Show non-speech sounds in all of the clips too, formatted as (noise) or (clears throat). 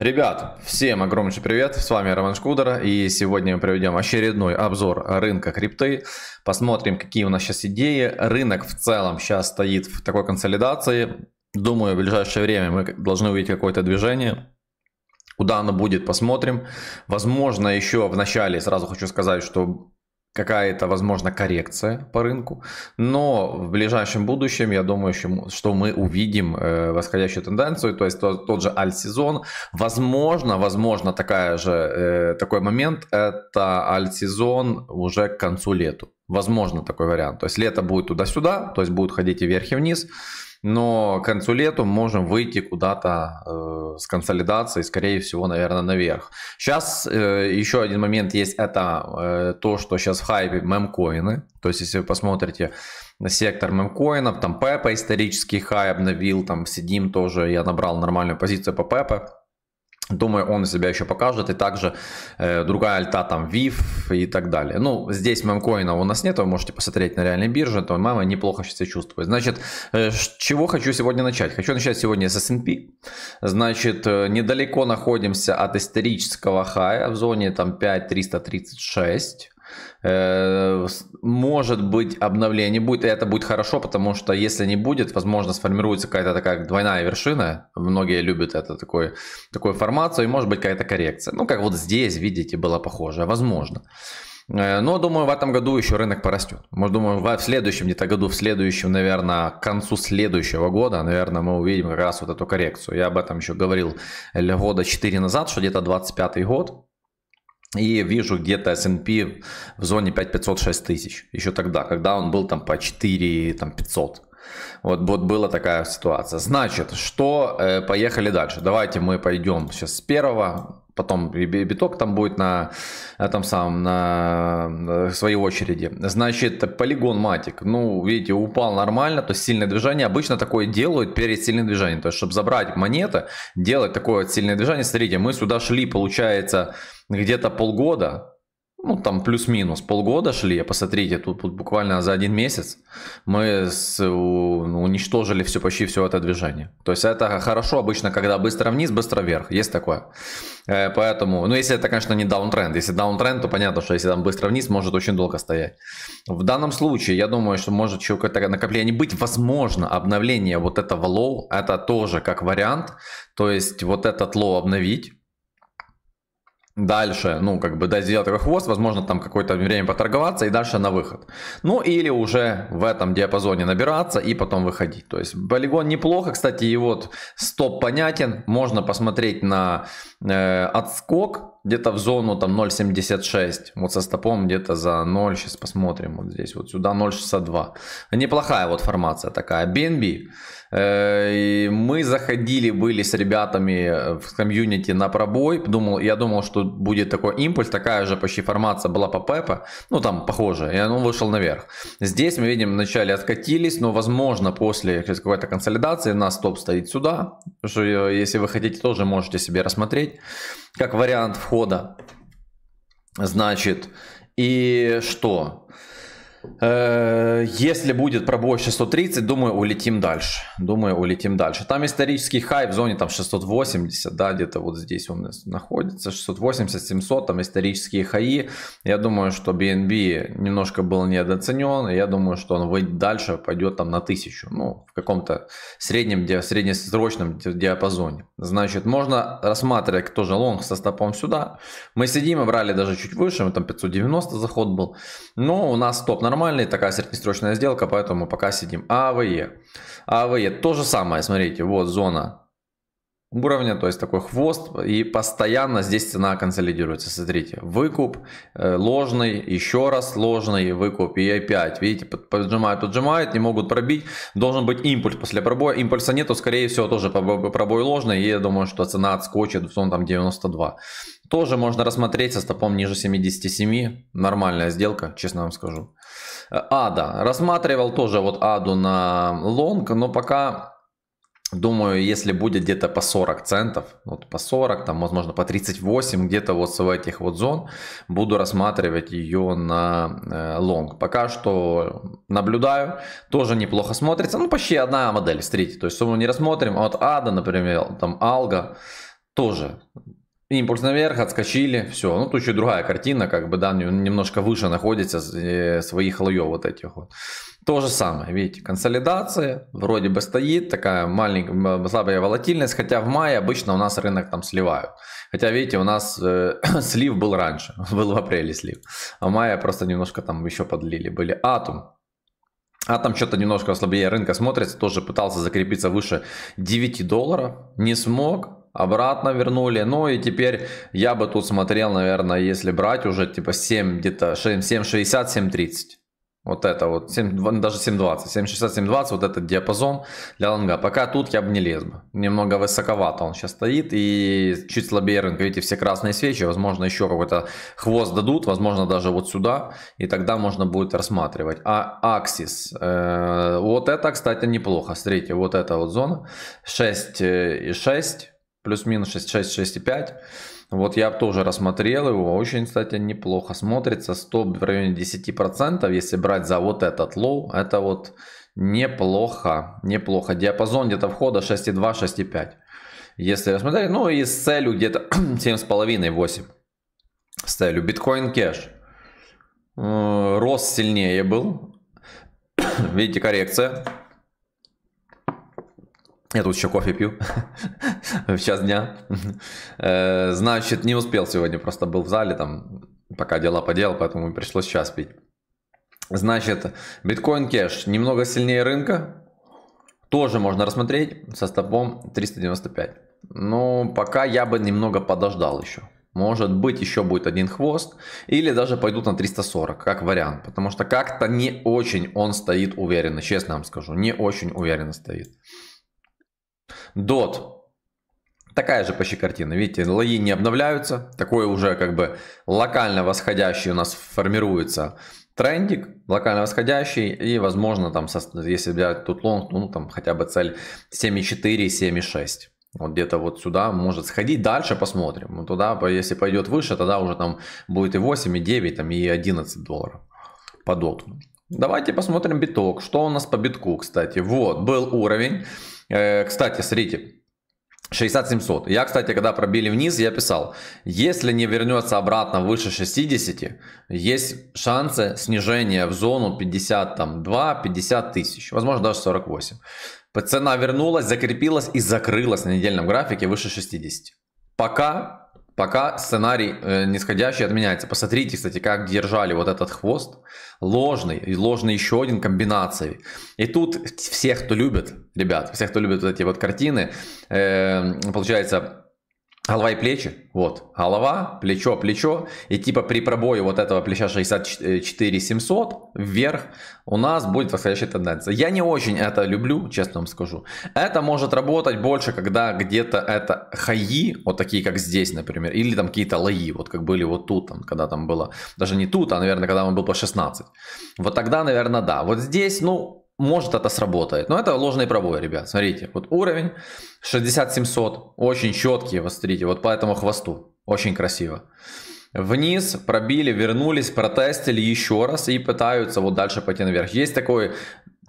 Ребят, всем огромнейший привет, с вами Роман Шкудер, и сегодня мы проведем очередной обзор рынка крипты, посмотрим, какие у нас сейчас идеи, рынок в целом сейчас стоит в такой консолидации, думаю, в ближайшее время мы должны увидеть какое-то движение, куда оно будет, посмотрим, возможно, еще в начале сразу хочу сказать, что какая-то, возможно, коррекция по рынку, но в ближайшем будущем, я думаю, что мы увидим э, восходящую тенденцию, то есть тот, же альт-сезон. Возможно, возможно, такая же, э, такой момент, это альт-сезон уже к концу лету. Возможно такой вариант. То есть лето будет туда-сюда, то есть будут ходить и вверх, и вниз но к концу лету можем выйти куда-то э, с консолидацией, скорее всего, наверное, наверх. Сейчас э, еще один момент есть, это э, то, что сейчас в хайпе мемкоины, то есть если вы посмотрите сектор мемкоинов, там Пепа исторический хай обновил, там сидим тоже, я набрал нормальную позицию по Пепе, Думаю, он себя еще покажет. И также э, другая альта, там, VIF и так далее. Ну, здесь мемкоина у нас нет, вы можете посмотреть на реальной бирже, то мама неплохо сейчас себя чувствует. Значит, э, чего хочу сегодня начать? Хочу начать сегодня с S&P. Значит, э, недалеко находимся от исторического хая в зоне там 5336. Э, может быть, обновление будет, и это будет хорошо, потому что если не будет, возможно, сформируется какая-то такая двойная вершина. Многие любят это такой, такую формацию, и может быть какая-то коррекция. Ну, как вот здесь, видите, было похоже, возможно. Э, но думаю, в этом году еще рынок порастет. Может, думаю, в следующем где-то году, в следующем, наверное, к концу следующего года, наверное, мы увидим как раз вот эту коррекцию. Я об этом еще говорил э, года 4 назад, что где-то 25 год, и вижу где-то S&P в зоне 5500 тысяч, еще тогда, когда он был там по 4 там, 500. Вот, вот была такая ситуация. Значит, что, э, поехали дальше. Давайте мы пойдем сейчас с первого, потом биток там будет на этом самом, на э, своей очереди. Значит, полигон матик, ну, видите, упал нормально, то есть сильное движение, обычно такое делают перед сильным движением, то есть, чтобы забрать монеты, делать такое сильное движение, смотрите, мы сюда шли, получается, где-то полгода, ну, там плюс-минус полгода шли, посмотрите, тут, тут буквально за один месяц мы с, у, ну, уничтожили все, почти все это движение. То есть это хорошо обычно, когда быстро вниз, быстро вверх, есть такое. Э, поэтому, ну, если это, конечно, не даунтренд, если даунтренд, то понятно, что если там быстро вниз, может очень долго стоять. В данном случае, я думаю, что может еще какое-то накопление быть, возможно, обновление вот этого лоу, это тоже как вариант, то есть вот этот лоу обновить, Дальше, ну, как бы, да, сделать хвост, возможно, там какое-то время поторговаться и дальше на выход. Ну, или уже в этом диапазоне набираться и потом выходить. То есть, полигон неплохо, кстати, и вот стоп понятен, можно посмотреть на э, отскок, где-то в зону там 0.76. Вот со стопом где-то за 0. Сейчас посмотрим. Вот здесь вот сюда 0.62. Неплохая вот формация такая. BNB. Э, мы заходили были с ребятами э, в комьюнити на пробой. Думал, я думал, что будет такой импульс. Такая же почти формация была по Пепе. Ну там похоже. И он вышел наверх. Здесь мы видим вначале откатились. Но возможно после какой-то консолидации на стоп стоит сюда. Что э, если вы хотите тоже можете себе рассмотреть как вариант входа. Значит, и что? Э, если будет пробой 630, думаю, улетим дальше. Думаю, улетим дальше. Там исторический хай в зоне там 680, да, где-то вот здесь у нас находится, 680-700, там исторические хаи. Я думаю, что BNB немножко был недооценен, я думаю, что он выйдет дальше, пойдет там на 1000, ну, в каком-то среднем, среднесрочном диапазоне. Значит, можно рассматривать тоже лонг со стопом сюда. Мы сидим и брали даже чуть выше, там 590 заход был, но у нас стоп на нормальный, такая среднесрочная сделка, поэтому пока сидим. АВЕ. АВЕ то же самое, смотрите, вот зона уровня, то есть такой хвост, и постоянно здесь цена консолидируется. Смотрите, выкуп, э, ложный, еще раз ложный выкуп, и опять, видите, поджимают, поджимают, не могут пробить, должен быть импульс после пробоя, импульса нету, скорее всего, тоже пробой ложный, и я думаю, что цена отскочит, в том там 92. Тоже можно рассмотреть со стопом ниже 77. Нормальная сделка, честно вам скажу. Э, Ада. Рассматривал тоже вот Аду на лонг, но пока Думаю, если будет где-то по 40 центов, вот по 40, там, возможно, по 38, где-то вот в этих вот зон, буду рассматривать ее на э, лонг. Э, Пока что наблюдаю, тоже неплохо смотрится. Ну, почти одна модель, смотрите. То есть, мы не рассмотрим, а вот Ада, например, там Алга, тоже Импульс наверх, отскочили, все. Ну, тут еще другая картина, как бы, да, немножко выше находится э, своих лоев вот этих вот. То же самое, видите, консолидация, вроде бы стоит, такая маленькая, слабая волатильность, хотя в мае обычно у нас рынок там сливают. Хотя, видите, у нас э, (coughs) слив был раньше, (laughs) был в апреле слив, а в мае просто немножко там еще подлили. Были Атом, а там что-то немножко слабее рынка смотрится, тоже пытался закрепиться выше 9 долларов, не смог, обратно вернули. Ну и теперь я бы тут смотрел, наверное, если брать уже типа 7, где-то 7,60, 7,30. Вот это вот, 7, даже 7.20, 7.60, 7.20, вот этот диапазон для лонга. Пока тут я бы не лез бы. Немного высоковато он сейчас стоит и чуть слабее рынка. Видите, все красные свечи, возможно, еще какой-то хвост дадут, возможно, даже вот сюда. И тогда можно будет рассматривать. А Аксис, э, вот это, кстати, неплохо. Смотрите, вот эта вот зона, 6.6, плюс-минус 6,6, 6,5. Вот я тоже рассмотрел его, очень, кстати, неплохо смотрится, стоп в районе 10%, если брать за вот этот лоу, это вот неплохо, неплохо. Диапазон где-то входа 6,2, 6,5. Если рассмотреть, ну и с целью где-то 7,5, (clears throat) 8. С целью биткоин кэш. Э, рост сильнее был. (clears throat) Видите, коррекция. Я тут еще кофе пью в (laughs) час дня. (laughs) Э, значит, не успел сегодня, просто был в зале, там, пока дела поделал, поэтому пришлось сейчас пить. Значит, биткоин кэш немного сильнее рынка. Тоже можно рассмотреть со стопом 395. Но ну, пока я бы немного подождал еще. Может быть, еще будет один хвост. Или даже пойдут на 340, как вариант. Потому что как-то не очень он стоит уверенно, честно вам скажу. Не очень уверенно стоит. DOT. Такая же почти картина. Видите, лои не обновляются. Такое уже как бы локально восходящий у нас формируется трендик, локально восходящий. И возможно там, если взять тут лонг, ну там хотя бы цель 7,4, 7,6. Вот где-то вот сюда может сходить. Дальше посмотрим. Ну, Туда, если пойдет выше, тогда уже там будет и 8, и 9, там, и 11 долларов по доту. Давайте посмотрим биток. Что у нас по битку, кстати? Вот, был уровень. Э, кстати, смотрите, 60-700. Я, кстати, когда пробили вниз, я писал, если не вернется обратно выше 60, есть шансы снижения в зону 52-50 тысяч, возможно, даже 48. Цена вернулась, закрепилась и закрылась на недельном графике выше 60. Пока Пока сценарий э, нисходящий отменяется. Посмотрите, кстати, как держали вот этот хвост. Ложный, ложный еще один комбинацией. И тут всех, кто любит, ребят, всех, кто любит вот эти вот картины, э, получается, Голова и плечи, вот, голова, плечо, плечо, и типа при пробое вот этого плеча 64 700 вверх у нас будет восходящая тенденция. Я не очень это люблю, честно вам скажу. Это может работать больше, когда где-то это хаи, вот такие как здесь, например, или там какие-то лои, вот как были вот тут, там, когда там было, даже не тут, а, наверное, когда он был по 16. Вот тогда, наверное, да. Вот здесь, ну, может это сработает. Но это ложные пробои, ребят. Смотрите, вот уровень 6700, очень четкие, вот смотрите, вот по этому хвосту, очень красиво. Вниз пробили, вернулись, протестили еще раз и пытаются вот дальше пойти наверх. Есть такой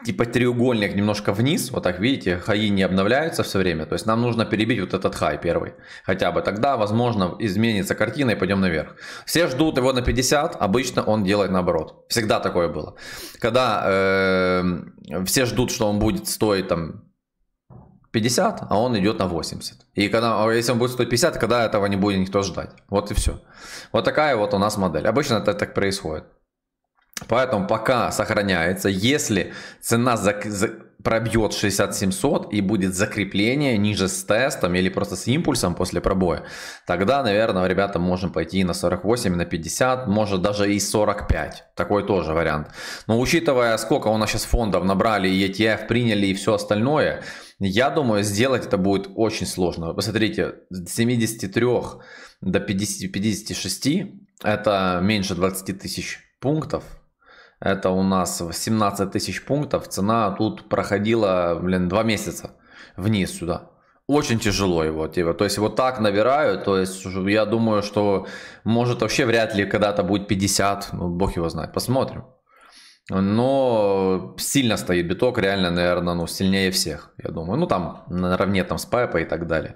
типа треугольник немножко вниз, вот так видите, хаи не обновляются все время, то есть нам нужно перебить вот этот хай первый, хотя бы тогда, возможно, изменится картина и пойдем наверх. Все ждут его на 50, обычно он делает наоборот, всегда такое было. Когда э, все ждут, что он будет стоить там 50, а он идет на 80. И когда, а если он будет стоить 50 когда этого не будет никто ждать. Вот и все. Вот такая вот у нас модель. Обычно это так происходит. Поэтому пока сохраняется. Если цена зак- за- пробьет 6700 и будет закрепление ниже с тестом или просто с импульсом после пробоя, тогда, наверное, ребята, можем пойти на 48, на 50, может даже и 45. Такой тоже вариант. Но учитывая, сколько у нас сейчас фондов набрали, и ETF приняли, и все остальное, я думаю, сделать это будет очень сложно. Посмотрите, с 73 до 50, 56 это меньше 20 тысяч пунктов – это у нас 17 тысяч пунктов. Цена тут проходила, блин, 2 месяца вниз сюда. Очень тяжело его, типа, то есть вот так набирают. то есть я думаю, что может вообще вряд ли когда-то будет 50, ну, бог его знает, посмотрим. Но сильно стоит биток, реально, наверное, ну, сильнее всех, я думаю. Ну, там, наравне там с Пайпа и так далее.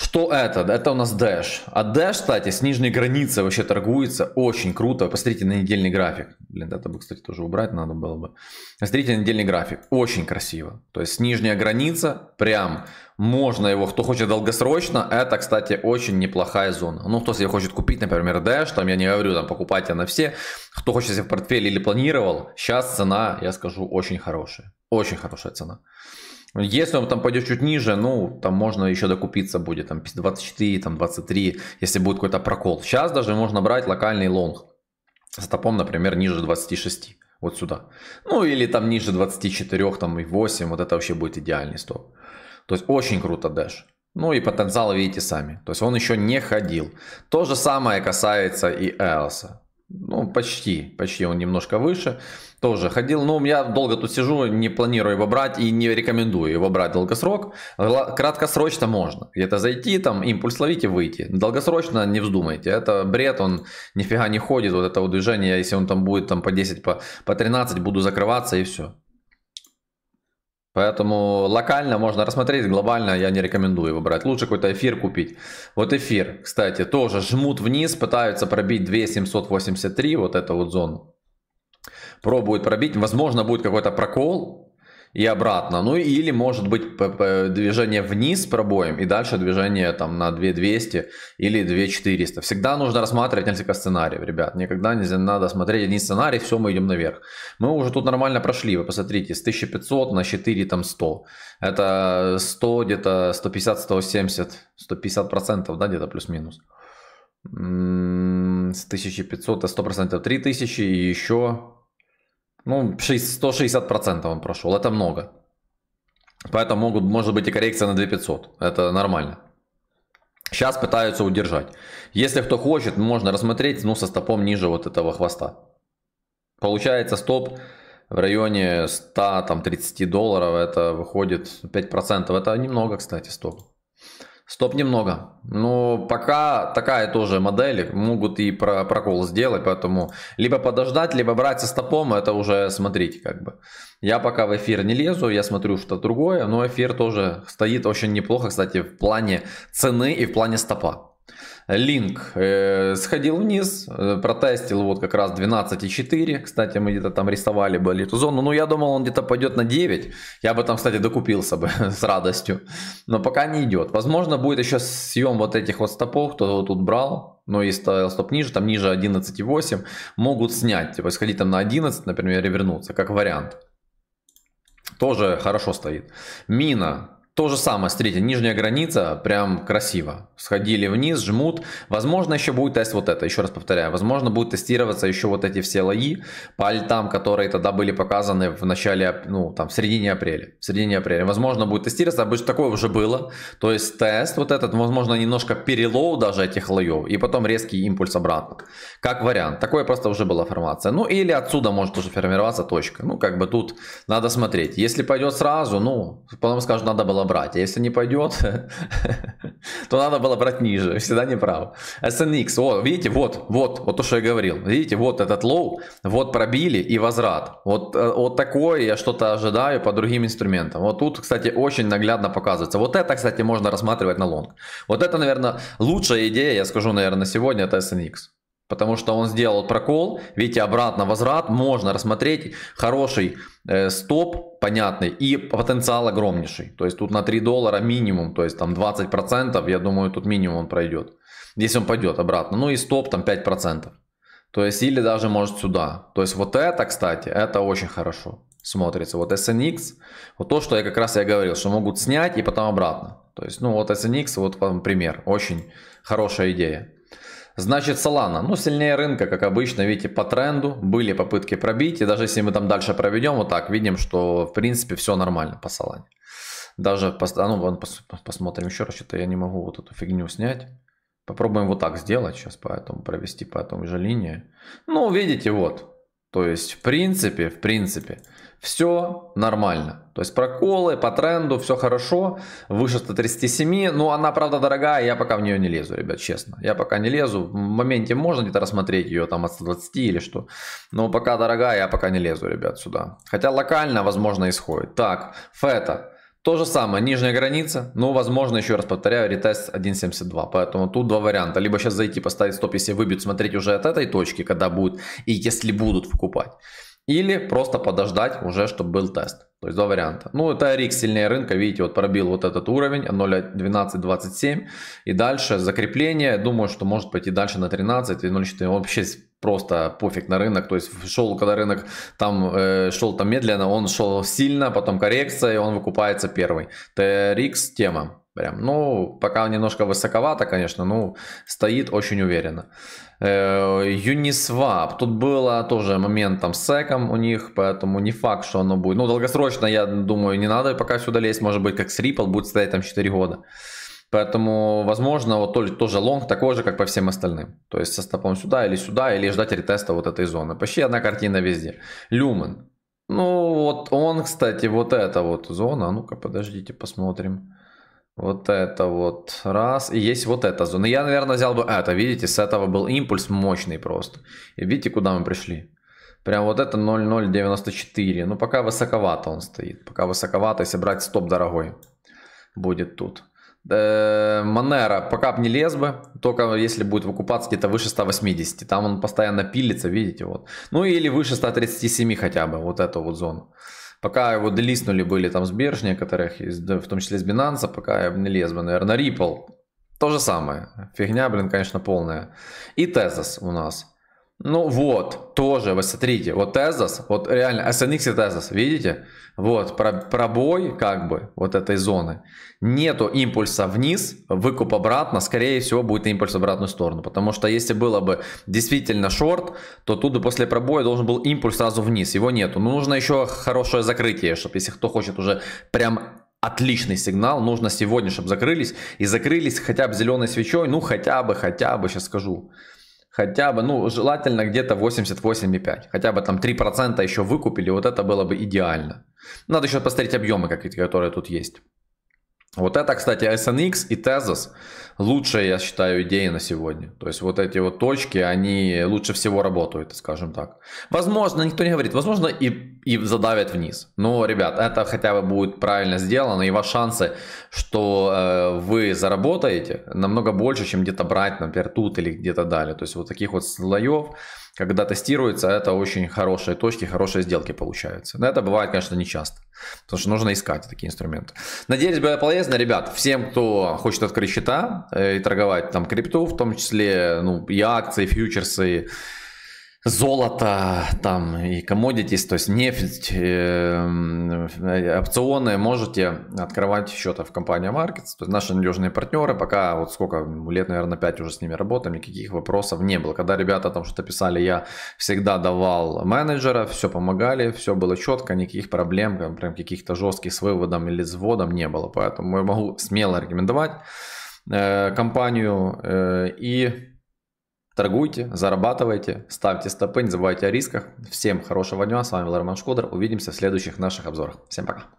Что это? Это у нас Dash. А Dash, кстати, с нижней границы вообще торгуется. Очень круто. Посмотрите на недельный график. Блин, это бы, кстати, тоже убрать надо было бы. Посмотрите на недельный график. Очень красиво. То есть нижняя граница прям можно его, кто хочет долгосрочно, это, кстати, очень неплохая зона. Ну, кто себе хочет купить, например, Dash, там я не говорю, там покупайте на все. Кто хочет себе в портфеле или планировал, сейчас цена, я скажу, очень хорошая. Очень хорошая цена. Если он там пойдет чуть ниже, ну, там можно еще докупиться будет, там 24, там 23, если будет какой-то прокол. Сейчас даже можно брать локальный лонг с топом, например, ниже 26, вот сюда. Ну, или там ниже 24, там и 8, вот это вообще будет идеальный стоп. То есть очень круто дэш. Ну и потенциал видите сами. То есть он еще не ходил. То же самое касается и Элса. Ну, почти, почти он немножко выше. Тоже ходил, но ну, я долго тут сижу, не планирую его брать и не рекомендую его брать долгосрок. Краткосрочно можно где-то зайти, там импульс ловить и выйти. Долгосрочно не вздумайте, это бред, он нифига не ходит, вот это движение, если он там будет там по 10, по, по 13, буду закрываться и все. Поэтому локально можно рассмотреть, глобально я не рекомендую его брать. Лучше какой-то эфир купить. Вот эфир, кстати, тоже жмут вниз, пытаются пробить 2783, вот эту вот зону. Пробуют пробить, возможно будет какой-то прокол, и обратно. Ну или может быть движение вниз пробоем и дальше движение там на 2200 или 2400. Всегда нужно рассматривать несколько сценариев, ребят. Никогда не надо смотреть один сценарий, все, мы идем наверх. Мы уже тут нормально прошли, вы посмотрите, с 1500 на 4 там 100. Это 100 где-то 150, 170, 150 процентов, да, где-то плюс-минус. С 1500 это 100 процентов 3000 и еще ну, 160% он прошел, это много. Поэтому могут, может быть и коррекция на 2500, это нормально. Сейчас пытаются удержать. Если кто хочет, можно рассмотреть, ну, со стопом ниже вот этого хвоста. Получается стоп в районе 100, там, 30 долларов, это выходит 5%. Это немного, кстати, стоп. Стоп немного. Но ну, пока такая тоже модель, могут и про прокол сделать, поэтому либо подождать, либо брать со стопом, это уже смотрите как бы. Я пока в эфир не лезу, я смотрю что-то другое, но эфир тоже стоит очень неплохо, кстати, в плане цены и в плане стопа. Линк э, сходил вниз, э, протестил вот как раз 12,4. Кстати, мы где-то там рисовали были эту зону. Ну, я думал, он где-то пойдет на 9. Я бы там, кстати, докупился бы (laughs) с радостью. Но пока не идет. Возможно, будет еще съем вот этих вот стопов, кто вот тут брал. Но ну, и стоп ниже, там ниже 11,8. Могут снять, типа сходить там на 11, например, и вернуться, как вариант. Тоже хорошо стоит. Мина то же самое, смотрите, нижняя граница прям красиво. Сходили вниз, жмут. Возможно, еще будет тест вот это, еще раз повторяю. Возможно, будет тестироваться еще вот эти все лои по альтам, которые тогда были показаны в начале, ну, там, в середине апреля. В середине апреля. Возможно, будет тестироваться, обычно такое уже было. То есть тест вот этот, возможно, немножко перелоу даже этих лоев, и потом резкий импульс обратно. Как вариант. Такое просто уже была формация. Ну, или отсюда может уже формироваться точка. Ну, как бы тут надо смотреть. Если пойдет сразу, ну, потом скажу, надо было брать. А если не пойдет, (laughs) то надо было брать ниже. Всегда не прав. SNX, о, видите, вот, вот, вот то, что я говорил. Видите, вот этот лоу, вот пробили и возврат. Вот, э, вот такое я что-то ожидаю по другим инструментам. Вот тут, кстати, очень наглядно показывается. Вот это, кстати, можно рассматривать на лонг. Вот это, наверное, лучшая идея, я скажу, наверное, сегодня, это SNX потому что он сделал прокол, видите, обратно возврат, можно рассмотреть хороший э, стоп, понятный, и потенциал огромнейший. То есть тут на 3 доллара минимум, то есть там 20%, я думаю, тут минимум он пройдет, если он пойдет обратно. Ну и стоп там 5%. То есть или даже может сюда. То есть вот это, кстати, это очень хорошо смотрится. Вот SNX, вот то, что я как раз я говорил, что могут снять и потом обратно. То есть, ну вот SNX, вот вам пример. Очень хорошая идея. Значит, Solana, ну, сильнее рынка, как обычно, видите, по тренду, были попытки пробить, и даже если мы там дальше проведем, вот так, видим, что, в принципе, все нормально по Solana. Даже, по, а, ну, посмотрим еще раз, что-то я не могу вот эту фигню снять. Попробуем вот так сделать сейчас, поэтому провести по этому же линии. Ну, видите, вот, то есть, в принципе, в принципе, все нормально. То есть проколы, по тренду, все хорошо. Выше 137, но она, правда, дорогая, я пока в нее не лезу, ребят, честно. Я пока не лезу. В моменте можно где-то рассмотреть ее там от 120 или что. Но пока дорогая, я пока не лезу, ребят, сюда. Хотя локально, возможно, исходит. Так, фета. То же самое, нижняя граница, но, возможно, еще раз повторяю, ретест 1.72. Поэтому тут два варианта. Либо сейчас зайти, поставить стоп, если выбьют, смотреть уже от этой точки, когда будут, и если будут покупать. Или просто подождать уже, чтобы был тест. То есть два варианта. Ну, это RX сильнее рынка, видите, вот пробил вот этот уровень 0.1227. И дальше закрепление, думаю, что может пойти дальше на 13 и 0.4. Вообще просто пофиг на рынок. То есть шел, когда рынок там э, шел там медленно, он шел сильно, потом коррекция, и он выкупается первый. TRX тема. Прям, ну, пока немножко высоковато, конечно, ну стоит очень уверенно. Uniswap, э, тут было тоже момент там с секом у них, поэтому не факт, что оно будет. Ну, долгосрочно, я думаю, не надо пока сюда лезть, может быть, как с Ripple будет стоять там 4 года. Поэтому, возможно, вот тоже лонг такой же, как по всем остальным. То есть со стопом сюда или сюда, или ждать ретеста вот этой зоны. Почти одна картина везде. Люмен. Ну, вот он, кстати, вот эта вот зона. А ну-ка, подождите, посмотрим. Вот это вот. Раз. И есть вот эта зона. Я, наверное, взял бы это. Видите, с этого был импульс мощный просто. И видите, куда мы пришли. Прям вот это 0.094. Ну, пока высоковато он стоит. Пока высоковато, если брать стоп дорогой. Будет тут. Э, Манера пока бы не лез бы, только если будет выкупаться где-то выше 180. Там он постоянно пилится, видите, вот. Ну или выше 137 хотя бы, вот эту вот зону. Пока его делиснули были там с бирж некоторых, в том числе с Binance, пока я не лез бы, наверное, Ripple. То же самое. Фигня, блин, конечно, полная. И Tezos у нас. Ну вот, тоже, вы смотрите, вот Тезос, вот реально SNX и Тезос, видите? Вот, пробой как бы вот этой зоны. Нету импульса вниз, выкуп обратно, скорее всего будет импульс в обратную сторону. Потому что если было бы действительно шорт, то тут после пробоя должен был импульс сразу вниз, его нету. Но нужно еще хорошее закрытие, чтобы если кто хочет уже прям отличный сигнал. Нужно сегодня, чтобы закрылись. И закрылись хотя бы зеленой свечой. Ну, хотя бы, хотя бы, сейчас скажу хотя бы, ну, желательно где-то 88,5, хотя бы там 3% еще выкупили, вот это было бы идеально. Надо еще посмотреть объемы, которые тут есть. Вот это, кстати, SNX и Tezos лучшая, я считаю, идея на сегодня. То есть вот эти вот точки, они лучше всего работают, скажем так. Возможно, никто не говорит, возможно и, и задавят вниз. Но, ребят, это хотя бы будет правильно сделано, и ваши шансы, что э, вы заработаете, намного больше, чем где-то брать, например, тут или где-то далее. То есть вот таких вот слоев, когда тестируется, это очень хорошие точки, хорошие сделки получаются. Но это бывает, конечно, не часто, потому что нужно искать такие инструменты. Надеюсь, было полезно, ребят, всем, кто хочет открыть счета, Э, и торговать там крипту, в том числе ну, и акции, фьючерсы, золото там и commodities, то есть нефть, э, э опционы, можете открывать счета в компании Markets. То есть наши надежные партнеры, пока вот сколько, лет, наверное, 5 уже с ними работаем, никаких вопросов не было. Когда ребята там что-то писали, я всегда давал менеджера, все помогали, все было четко, никаких проблем, прям каких-то жестких с выводом или с вводом не было. Поэтому я могу смело рекомендовать Э, компанию э, и торгуйте, зарабатывайте, ставьте стопы, не забывайте о рисках. Всем хорошего дня, с вами был Роман Шкодер, увидимся в следующих наших обзорах. Всем пока.